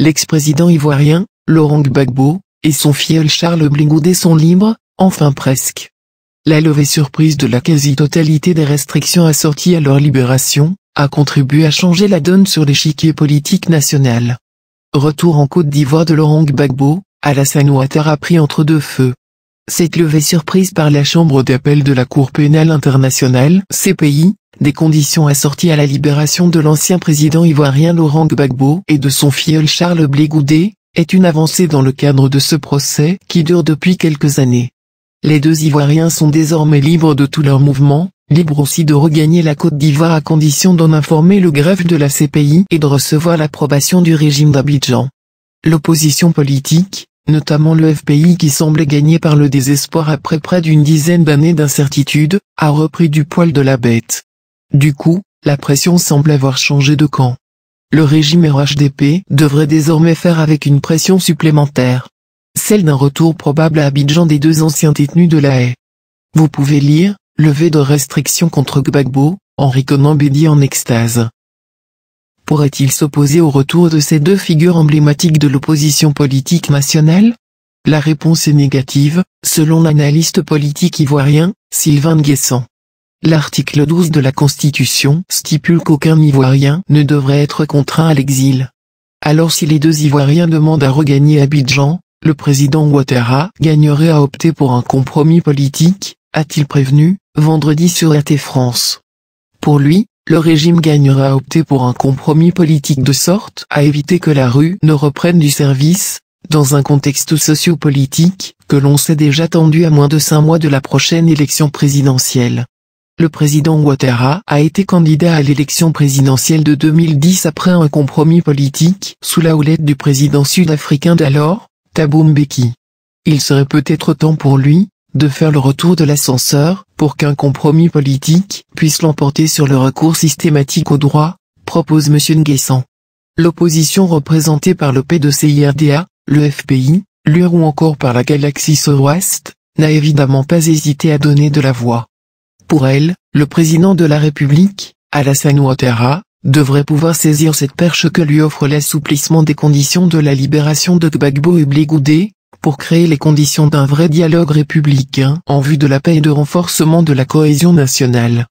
L'ex-président ivoirien, Laurent Gbagbo, et son fiel Charles Blingoudé sont libres, enfin presque. La levée surprise de la quasi-totalité des restrictions assorties à leur libération, a contribué à changer la donne sur l'échiquier politique national. Retour en Côte d'Ivoire de Laurent Gbagbo, Alassane Ouattara pris entre deux feux. Cette levée surprise par la Chambre d'appel de la Cour pénale internationale, CPI, des conditions assorties à la libération de l'ancien président ivoirien Laurent Gbagbo et de son filleul Charles Blé est une avancée dans le cadre de ce procès qui dure depuis quelques années. Les deux Ivoiriens sont désormais libres de tous leurs mouvements, libres aussi de regagner la Côte d'Ivoire à condition d'en informer le greffe de la CPI et de recevoir l'approbation du régime d'Abidjan. L'opposition politique, notamment le FPI qui semblait gagner par le désespoir après près d'une dizaine d'années d'incertitude, a repris du poil de la bête. Du coup, la pression semble avoir changé de camp. Le régime RHDP devrait désormais faire avec une pression supplémentaire. Celle d'un retour probable à Abidjan des deux anciens détenus de la haie. Vous pouvez lire, Levé de restrictions contre Gbagbo, Henri Conan Bédi en extase. Pourrait-il s'opposer au retour de ces deux figures emblématiques de l'opposition politique nationale La réponse est négative, selon l'analyste politique ivoirien, Sylvain Guessant. L'article 12 de la Constitution stipule qu'aucun Ivoirien ne devrait être contraint à l'exil. Alors si les deux Ivoiriens demandent à regagner Abidjan, le président Ouattara gagnerait à opter pour un compromis politique, a-t-il prévenu, vendredi sur RT France. Pour lui, le régime gagnera à opter pour un compromis politique de sorte à éviter que la rue ne reprenne du service, dans un contexte sociopolitique que l'on sait déjà tendu à moins de cinq mois de la prochaine élection présidentielle. Le président Ouattara a été candidat à l'élection présidentielle de 2010 après un compromis politique sous la houlette du président sud-africain d'alors, Thabo Mbeki. Il serait peut-être temps pour lui de faire le retour de l'ascenseur pour qu'un compromis politique puisse l'emporter sur le recours systématique au droit, propose M. Nguessan. L'opposition représentée par le p le FPI, l'UR ou encore par la galaxie Sud-Ouest, n'a évidemment pas hésité à donner de la voix. Pour elle, le président de la République, Alassane Ouattara, devrait pouvoir saisir cette perche que lui offre l'assouplissement des conditions de la libération de Gbagbo et Blégoudé, pour créer les conditions d'un vrai dialogue républicain en vue de la paix et de renforcement de la cohésion nationale.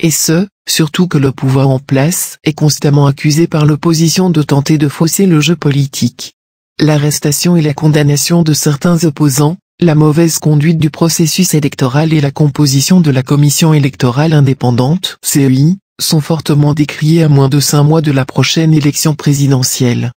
Et ce, surtout que le pouvoir en place est constamment accusé par l'opposition de tenter de fausser le jeu politique. L'arrestation et la condamnation de certains opposants, la mauvaise conduite du processus électoral et la composition de la commission électorale indépendante CEI, sont fortement décriées à moins de cinq mois de la prochaine élection présidentielle.